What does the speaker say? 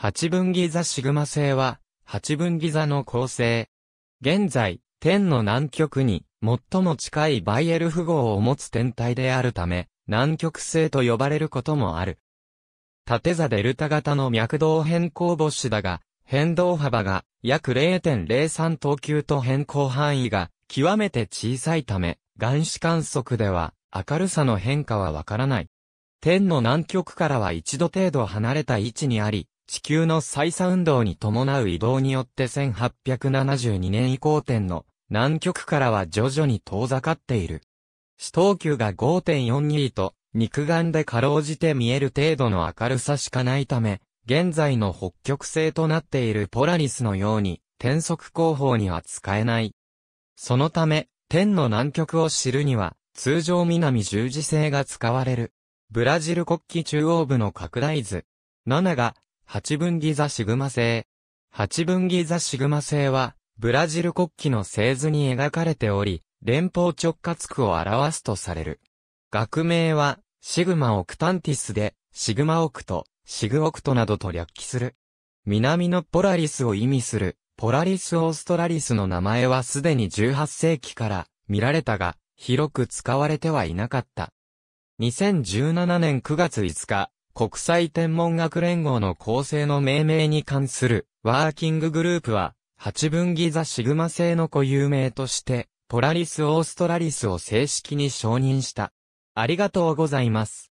八分岐座シグマ星は、八分岐座の構成。現在、天の南極に、最も近いバイエル符号を持つ天体であるため、南極星と呼ばれることもある。縦座デルタ型の脈動変更星だが、変動幅が約0.03等級と変更範囲が極めて小さいため、眼視観測では明るさの変化はわからない。天の南極からは一度程度離れた位置にあり、地球の再三運動に伴う移動によって1872年以降点の南極からは徐々に遠ざかっている。死闘球が5.42と肉眼でかろうじて見える程度の明るさしかないため、現在の北極星となっているポラリスのように、天速工法には使えない。そのため、天の南極を知るには、通常南十字星が使われる。ブラジル国旗中央部の拡大図。7が、八分ギザシグマ製。八分ギザシグマ製は、ブラジル国旗の製図に描かれており、連邦直轄区を表すとされる。学名は、シグマオクタンティスで、シグマオクト、シグオクトなどと略記する。南のポラリスを意味する、ポラリスオーストラリスの名前はすでに18世紀から見られたが、広く使われてはいなかった。2017年9月5日、国際天文学連合の構成の命名に関するワーキンググループは、八分岐座シグマ製の固有名として、ポラリス・オーストラリスを正式に承認した。ありがとうございます。